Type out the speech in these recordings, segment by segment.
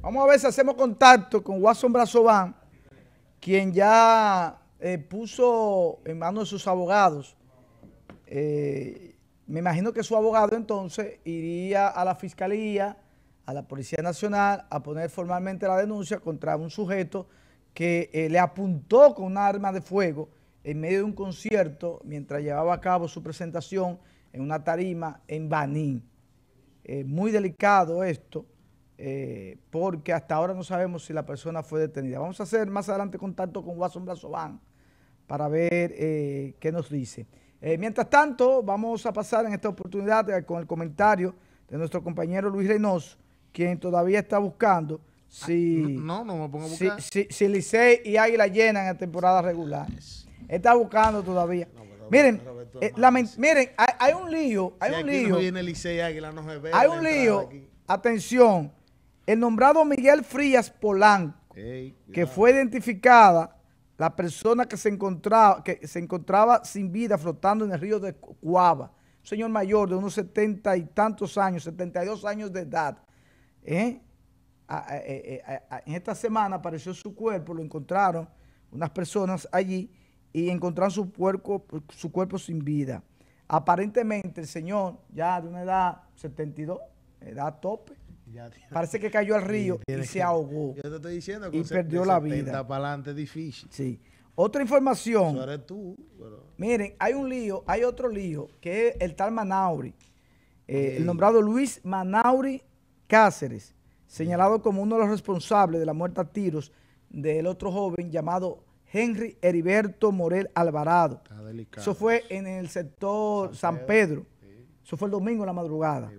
Vamos a ver si hacemos contacto con Watson Brazovan, quien ya eh, puso en manos de sus abogados. Eh, me imagino que su abogado entonces iría a la Fiscalía, a la Policía Nacional, a poner formalmente la denuncia contra un sujeto que eh, le apuntó con un arma de fuego en medio de un concierto mientras llevaba a cabo su presentación en una tarima en Banín. muy delicado esto. Eh, porque hasta ahora no sabemos si la persona fue detenida. Vamos a hacer más adelante contacto con Watson Blasován para ver eh, qué nos dice. Eh, mientras tanto, vamos a pasar en esta oportunidad con el comentario de nuestro compañero Luis Reynoso, quien todavía está buscando si, ah, no, no me pongo a si, si, Licey y Águila llenan en temporada regular. Ah, está buscando todavía. miren, miren hay, un lío, hay un lío. hay un lío, atención, el nombrado Miguel Frías Polanco, que fue identificada la persona que se, encontraba, sin vida flotando en el río de Cuava, señor mayor de unos setenta y tantos años, 72 años de edad. ¿eh? Eh, eh, en esta semana apareció su cuerpo, lo encontraron unas personas allí y encontraron su cuerpo, su cuerpo sin vida. Aparentemente el señor, ya de una edad 72, edad tope, Parece que cayó al río y se ahogó. Yo te estoy diciendo que y perdió la vida. para adelante difícil. Sí. Otra información. Eso eres tú. Miren, hay un lío, hay otro lío, que es el tal Manauri. Eh, el nombrado Luis Manauri Cáceres, señalado como uno de los responsables de la muerte a tiros del otro joven llamado Henry Heriberto Morel Alvarado. Eso fue en el sector San Pedro. Eso fue el domingo en la madrugada.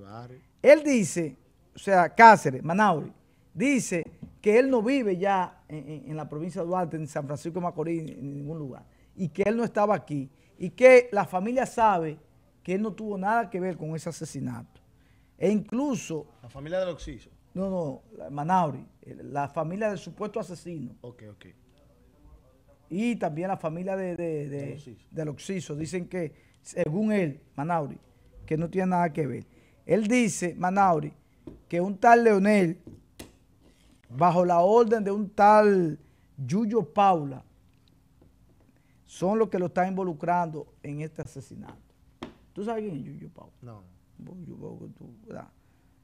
Él dice o sea, Cáceres, Manauri, dice que él no vive ya en, la provincia de Duarte, en San Francisco de Macorís, en ningún lugar, y que él no estaba aquí, y que la familia sabe que él no tuvo nada que ver con ese asesinato. E incluso... La familia del Oxiso. No, no, Manauri, la familia del supuesto asesino. Ok, ok. Y también la familia de, del, Dicen que, según él, Manauri, que no tiene nada que ver. Él dice, Manauri, que un tal Leonel, bajo la orden de un tal Yuyo Paula, son los que lo están involucrando en este asesinato. ¿Tú sabes quién es Yuyo Paula? No.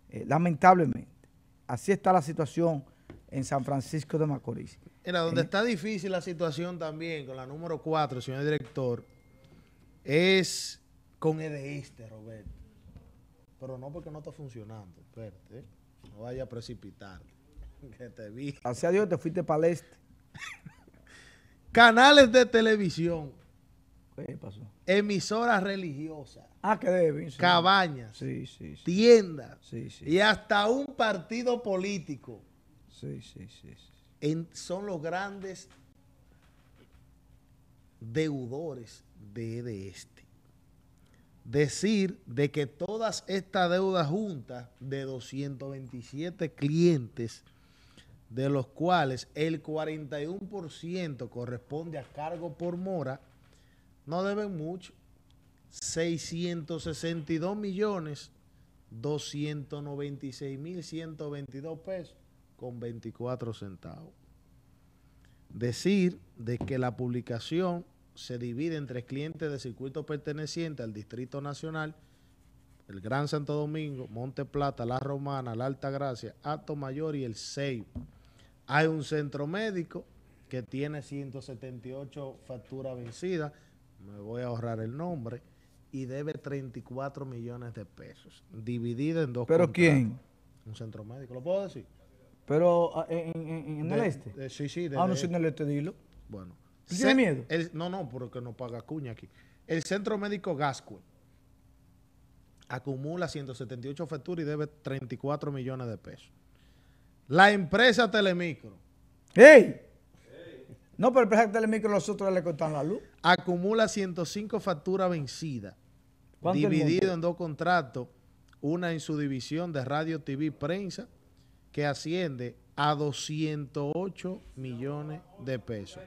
Eh, lamentablemente. Así está la situación en San Francisco de Macorís. Era donde está difícil la situación también con la número 4, señor director, es con este, Roberto. Pero no porque no está funcionando. Espérate. ¿eh? No vaya a precipitar. Que te vi. Gracias a Dios te fuiste para el este. Canales de televisión. ¿Qué pasó? Emisoras religiosas. Ah, Cabañas. Sí, sí, Tiendas. Y hasta un partido político. Sí, sí, sí. En, son los grandes deudores de este decir de que todas estas deudas juntas de 227 clientes, de los cuales el 41% corresponde a cargo por mora, no deben mucho. 662 millones mil pesos con 24 centavos. Decir de que la publicación se divide entre tres clientes de circuito pertenecientes al Distrito Nacional, el Gran Santo Domingo, Monte Plata, La Romana, La Alta Gracia, Ato Mayor y el Seibo. Hay un centro médico que tiene 178 facturas vencidas, me voy a ahorrar el nombre, y debe 34 millones de pesos, dividida en dos ¿Pero quién? Un centro médico, ¿lo puedo decir? Pero ah, en, el este. sí, sí. ah, no, en el este, dilo. Bueno, ¿Tú miedo? no, no, porque no paga cuña aquí. El Centro Médico Gascue acumula 178 facturas y debe 34 millones de pesos. La empresa Telemicro. ¡Ey! No, pero la empresa Telemicro nosotros le cortan la luz. Acumula 105 facturas vencidas, dividido en dos contratos, una en su división de radio, TV, prensa, que asciende a 208 millones de pesos.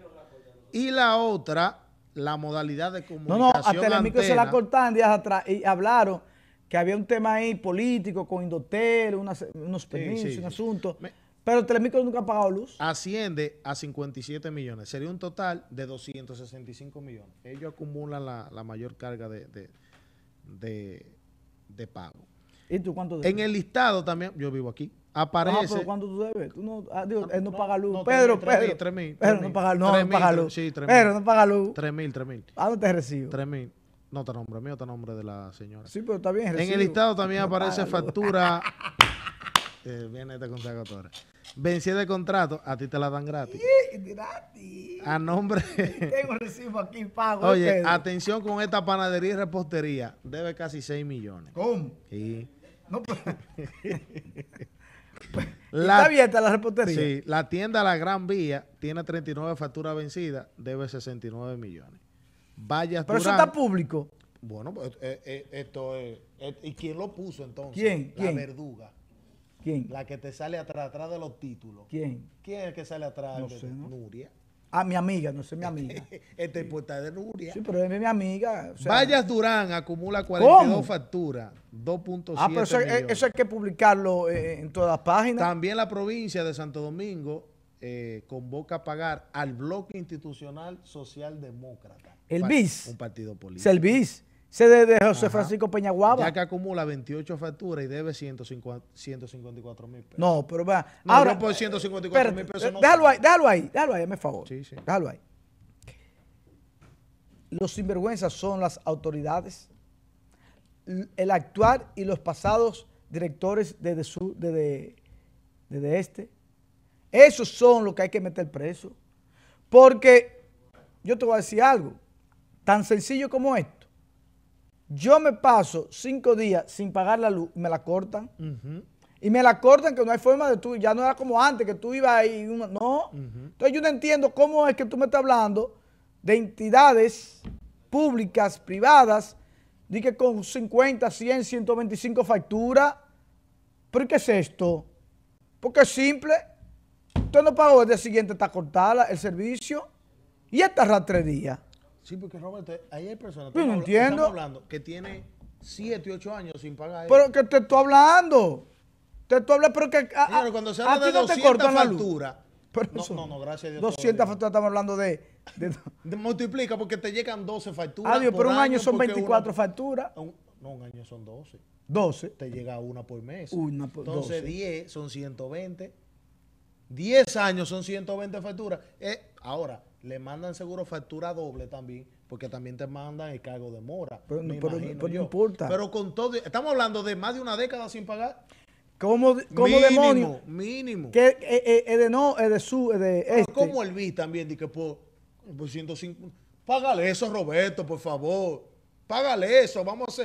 Y la otra, la modalidad de comunicación. No, no, a Telemico se la cortaron días atrás y hablaron que había un tema ahí político con Indotel, unos permisos, un asunto. pero Telemico nunca ha pagado luz. Asciende a 57 millones. Sería un total de 265 millones. Ellos acumulan la, mayor carga de, de, pago. ¿Y tú cuánto? En el listado también, yo vivo aquí aparece. Ah, pero ¿cuánto tú debes? Tú no, ah, digo, él no, paga luz. Pedro, Pedro. Tres mil. Pedro no paga, no, paga luz. Sí, tres mil. Pedro no paga luz. Tres mil, tres mil. ¿A dónde te recibo? Tres mil. No te este nombre mío, te este nombre de la señora. Sí, pero está bien. En el listado también aparece factura. viene este contrato ahora. de contrato, a ti te la dan gratis. gratis. A nombre. Tengo recibo aquí, pago. Oye, atención con esta panadería y repostería. Debe casi 6 millones. ¿Cómo? Sí. No, pero... Pues. La, está la repostería. la tienda La Gran Vía tiene 39 facturas vencidas, debe 69 millones. Vaya, Pero eso está público. Bueno, pues, eh, eh, esto es. Eh, ¿Y quién lo puso entonces? ¿Quién? La verduga. ¿Quién? La que te sale atrás, atrás de los títulos. ¿Quién? ¿Quién es el que sale atrás? de sé, Nuria. Ah, mi amiga, no sé, mi amiga. este puerta de Nuria. Sí, pero es mi amiga. O Vallas Durán acumula 42 facturas, 2.7 Ah, pero eso, hay que publicarlo eh, en todas las páginas. También la provincia de Santo Domingo eh, convoca a pagar al bloque institucional socialdemócrata. El BIS. Un partido político. Es el BIS. CD de, José Francisco Peñaguaba. Ya que acumula 28 facturas y debe 154 mil pesos. No, pero va. No, ahora. por 154 eh, mil pesos. No. Déjalo ahí, déjalo ahí, déjalo ahí, me favor. Sí, sí. Déjalo ahí. Los sinvergüenzas son las autoridades, el actuar y los pasados directores desde, este. Esos son los que hay que meter preso. Porque yo te voy a decir algo, tan sencillo como esto yo me paso cinco días sin pagar la luz me la cortan. Y me la cortan que no hay forma de tú, ya no era como antes, que tú ibas ahí, no. Entonces yo no entiendo cómo es que tú me estás hablando de entidades públicas, privadas, de que con 50, 100, 125 facturas. ¿Pero qué es esto? Porque es simple. Usted no pagó, el día siguiente está cortada el servicio. Y esta rastrería. Sí, porque Robert, ahí hay personas. Pero no hablando que tiene 7, 8 años sin pagar. Pero que te estoy hablando. Te estoy hablando, pero que. Claro, cuando se habla de 200 facturas. No, no, no, gracias a Dios. 200 facturas estamos hablando de. multiplica porque te llegan 12 facturas. Adiós, pero un año, son 24 facturas. no, un año son 12. 12. Te llega una por mes. Una por Entonces 12. 10 son 120. 10 años son 120 facturas. Eh, ahora, le mandan seguro factura doble también, porque también te mandan el cargo de mora. Pero, no importa. Pero con todo, estamos hablando de más de una década sin pagar. ¿Cómo, cómo mínimo, demonio? Mínimo. Que eh, eh, de no, de su, de este. Como el vi también, de que por, por Págale eso, Roberto, por favor. Págale eso. Vamos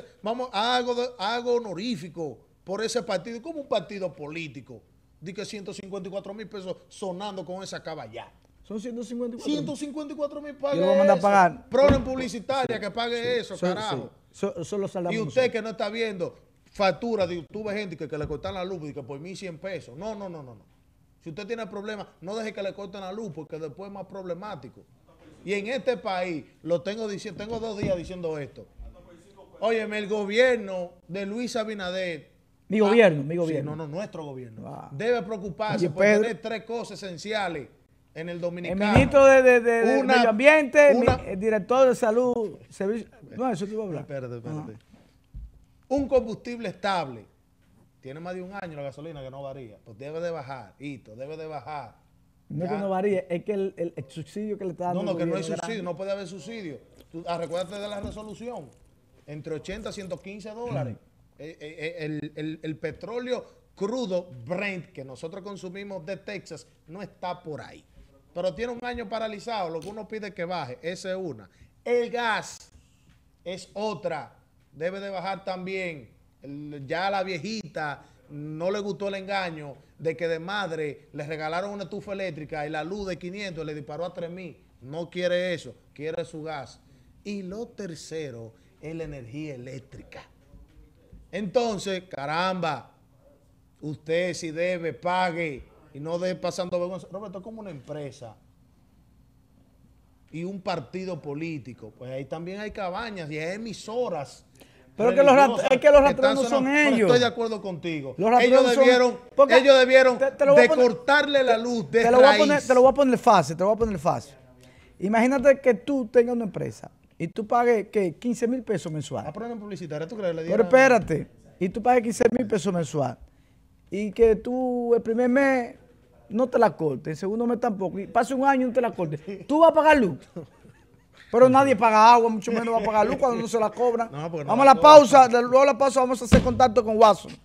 a hacer algo, honorífico por ese partido. Como un partido político. Dice que 154 mil pesos sonando con esa caballá. Son 154 mil. 154 mil pagos. Yo a mandar a pagar. Problema publicitaria que pague eso, carajo. y usted que no está viendo factura de YouTube, gente que, le cortan la luz y que por 1.100 pesos. No, no, no, no, no. Si usted tiene problemas, no deje que le corten la luz porque después es más problemático. Y en este país, lo tengo diciendo, tengo dos días diciendo esto. Óyeme, el gobierno de Luis Abinader. Mi gobierno, mi ah, gobierno. no, no, nuestro gobierno. Ah. Debe preocuparse por tener tres cosas esenciales en el dominicano. El ministro de, Medio Ambiente, el director de Salud, No, eso te iba a hablar. Espérate, espérate. Un combustible estable. Tiene más de un año la gasolina que no varía. Pues debe de bajar, Hito, debe de bajar. No que no varía, es que el, subsidio que le está dando. No, no, que no hay subsidio, no puede haber subsidio. Tú, ah, recuérdate de la resolución. Entre 80 y 115 dólares. Eh, eh, eh, el, el petróleo crudo Brent que nosotros consumimos de Texas no está por ahí pero tiene un año paralizado, lo que uno pide que baje, esa es una. El gas es otra, debe de bajar también. Ya la viejita no le gustó el engaño de que de madre le regalaron una estufa eléctrica y la luz de 500 le disparó a 3000. No quiere eso, quiere su gas. Y lo tercero es la energía eléctrica. Entonces, caramba, usted si debe, pague y no de pasando vergüenza. Roberto, como una empresa y un partido político. Pues ahí también hay cabañas y hay emisoras. Pero que los es que los ratones son ellos. Estoy de acuerdo contigo. ellos debieron, ellos debieron de cortarle la luz te lo, Voy a poner, te lo voy a poner fácil, te lo voy a poner fácil. Imagínate que tú tengas una empresa y tú pagues 15 mil pesos mensuales. Ah, ¿tú crees? Pero espérate, y tú pagues 15 mil pesos mensual y que tú el primer mes no te la corte, en segundo me tampoco, y pase un año y no te la corte, tú vas a pagar luz. Pero nadie paga agua, mucho menos va a pagar luz cuando no se la cobra. vamos a la, pausa, luego a la pausa vamos a hacer contacto con Watson.